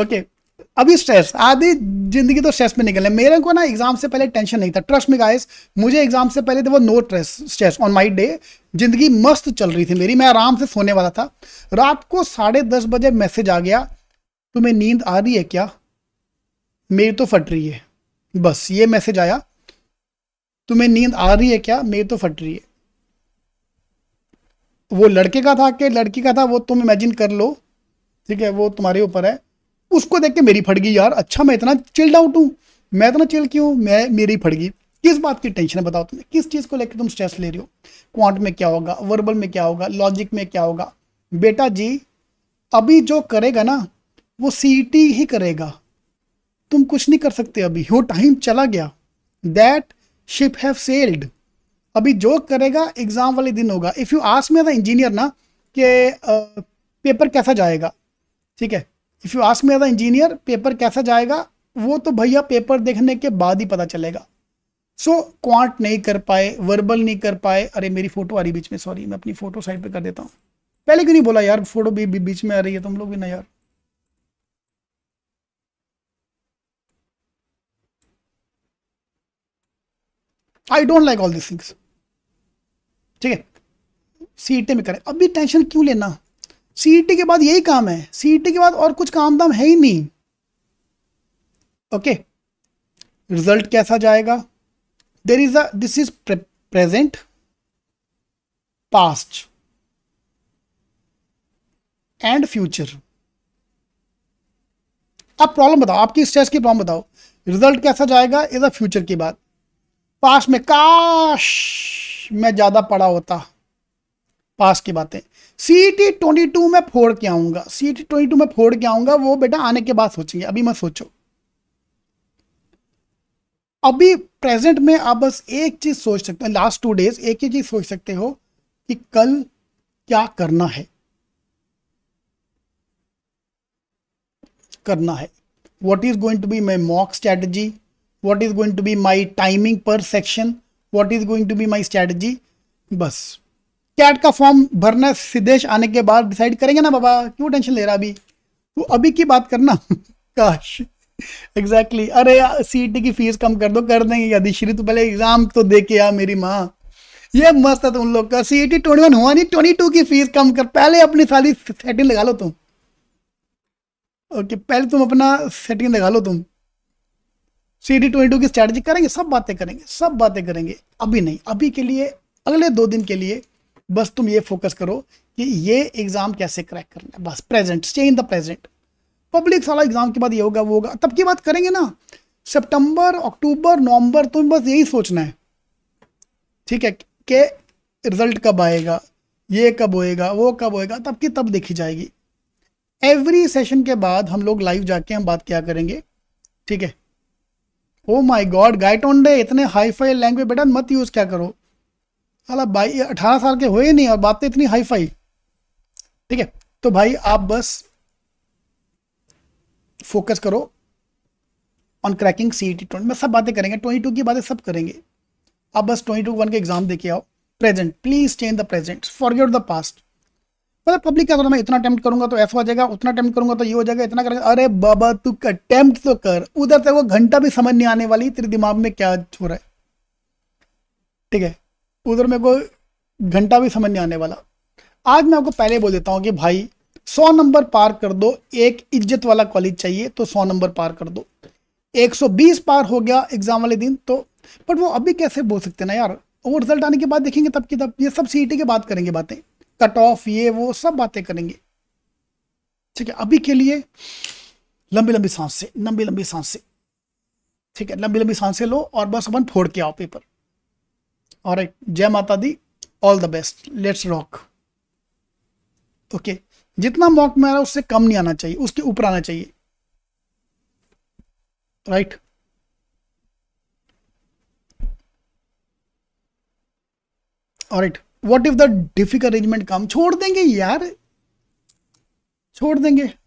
Okay अभी stress आधी जिंदगी तो स्ट्रेस में निकलने मेरे को ना एग्जाम से पहले टेंशन नहीं था ट्रस्ट में गाइस मुझे एग्जाम से पहले वो no stress stress on my day जिंदगी मस्त चल रही थी मेरी मैं आराम से सोने वाला था रात को साढ़े दस बजे मैसेज आ गया तुम्हें नींद आ रही है क्या मेरी तो फट रही है बस ये मैसेज आया तुम्हें नींद आ रही है क्या मेरी तो फट रही है वो लड़के का था कि लड़की का था वो तुम इमेजिन कर लो ठीक है वो तुम्हारे ऊपर है उसको देख के मेरी फट गई यार अच्छा मैं इतना चिल्ड आउट हूँ मैं इतना चिल क्यों मैं मेरी फट गई किस बात की टेंशन है बताओ तुम्हें किस चीज़ को लेकर तुम स्ट्रेस ले रहे हो क्वांट में क्या होगा वर्बल में क्या होगा लॉजिक में क्या होगा बेटा जी अभी जो करेगा ना वो सीटी e ही करेगा तुम कुछ नहीं कर सकते अभी हो टाइम चला गया दैट शिप हैव सेल्ड अभी जो करेगा एग्ज़ाम वाले दिन होगा if you ask me the engineer ना कि पेपर कैसा जाएगा ठीक है if you ask me engineer paper कैसा जाएगा वो तो भैया पेपर देखने के बाद ही पता चलेगा सो so, क्वांट नहीं कर पाए वर्बल नहीं कर पाए अरे मेरी फोटो आ रही बीच में सॉरी मैं अपनी फोटो साइड पे कर देता हूँ पहले क्यों नहीं बोला यार फोटो भी, भी बीच में आ रही है तुम लोग भी ना यार I don't like all this things ठीक है सीटें में करें अभी टेंशन क्यों लेना सी e के बाद यही काम है सी e के बाद और कुछ काम दाम है ही नहीं ओके रिजल्ट कैसा जाएगा there is a this is present past and future अब प्रॉब्लम बताओ आपकी इस टेस्ट की प्रॉब्लम बताओ रिजल्ट कैसा जाएगा इज अ फ्यूचर की बात पास्ट में काश मैं ज़्यादा पढ़ा होता पास की बातें सी टी ट्वेंटी टू में फोड़ के आऊंगा सी टी ट्वेंटी टू में फोड़ के आऊंगा वो बेटा आने के बाद सोचेंगे अभी मत सोचो अभी प्रेजेंट में आप बस एक चीज सोच सकते हो लास्ट टू डेज एक ही चीज सोच सकते हो कि कल क्या करना है करना है what is going to be my mock strategy what is going to be my timing per section what is going to be my strategy बस कैट का फॉर्म भरना सिद्धेश आने के बाद डिसाइड करेंगे ना बाबा क्यों टेंशन ले रहा अभी तो अभी की बात करना काश एग्जैक्टली exactly. अरे सीटी e की फीस कम कर दो कर देंगे यदि श्री तो पहले एग्जाम तो दे के आ मेरी माँ ये मस्त है तुम लोग का सी ई ट्वेंटी वन हुआ नहीं ट्वेंटी टू की फीस कम कर पहले अपनी सारी सेटिंग लगा लो तुम ओके पहले तुम अपना सेटिंग लगा लो तुम सी टी ट्वेंटी टू की स्ट्रैटेजी करेंगे सब बातें करेंगे सब बातें करेंगे अभी नहीं अभी के लिए अगले दो दिन के लिए बस तुम ये फोकस करो कि ये एग्ज़ाम कैसे क्रैक करना है बस present stay in the present public साला एग्ज़ाम के बाद ये होगा वो होगा तब की बात करेंगे ना सितंबर अक्टूबर नवंबर तुम बस यही सोचना है ठीक है के रिजल्ट कब आएगा ये कब होएगा वो कब होएगा तब की तब देखी जाएगी एवरी सेशन के बाद हम लोग लाइव जाके हम बात क्या करेंगे ठीक है ओ माई गॉड गाइट ऑन डे इतने हाई फाई लैंग्वेज बेटा मत यूज़ क्या करो अला भाई अठारह साल के हुए नहीं और बातें तो इतनी हाई फाई ठीक है तो भाई आप बस फोकस करो on cracking C T twenty मैं सब बातें करेंगे ट्वेंटी टू की बातें सब करेंगे आप बस ट्वेंटी टू वन के एग्जाम देके आओ present please change the present forget the past मतलब पब्लिक क्या है मैं इतना अटेम्प्ट करूंगा तो ऐसा हो जाएगा उतना अटेम्प्ट करूंगा तो ये हो जाएगा इतना करेंगे अरे बाबा तू अटेम्प्ट तो कर उधर से वो घंटा भी समझ नहीं आने वाली तेरे दिमाग में क्या हो रहा है ठीक है उधर मेरे को घंटा भी समझ नहीं आने वाला आज मैं आपको पहले बोल देता हूँ कि भाई सौ नंबर पार कर दो एक इज्जत वाला कॉलेज चाहिए तो सौ नंबर पार कर दो एक सौ बीस पार हो गया एग्जाम वाले दिन तो बट वो अभी कैसे बोल सकते ना यार वो रिजल्ट आने के बाद देखेंगे तब की तब ये सब सी e के बात करेंगे बातें कट ऑफ ये वो सब बातें करेंगे ठीक है अभी के लिए लंबी लंबी सांस से लंबी लंबी सांस से ठीक है लंबी लंबी सांस से लो और बस अपन फोड़ के आओ पेपर all जय माता दी all the best let's rock okay जितना मॉक में आ रहा है उससे कम नहीं आना चाहिए उसके ऊपर आना चाहिए राइट right? और इट इफ द डिफिक अरेंजमेंट कम छोड़ देंगे यार छोड़ देंगे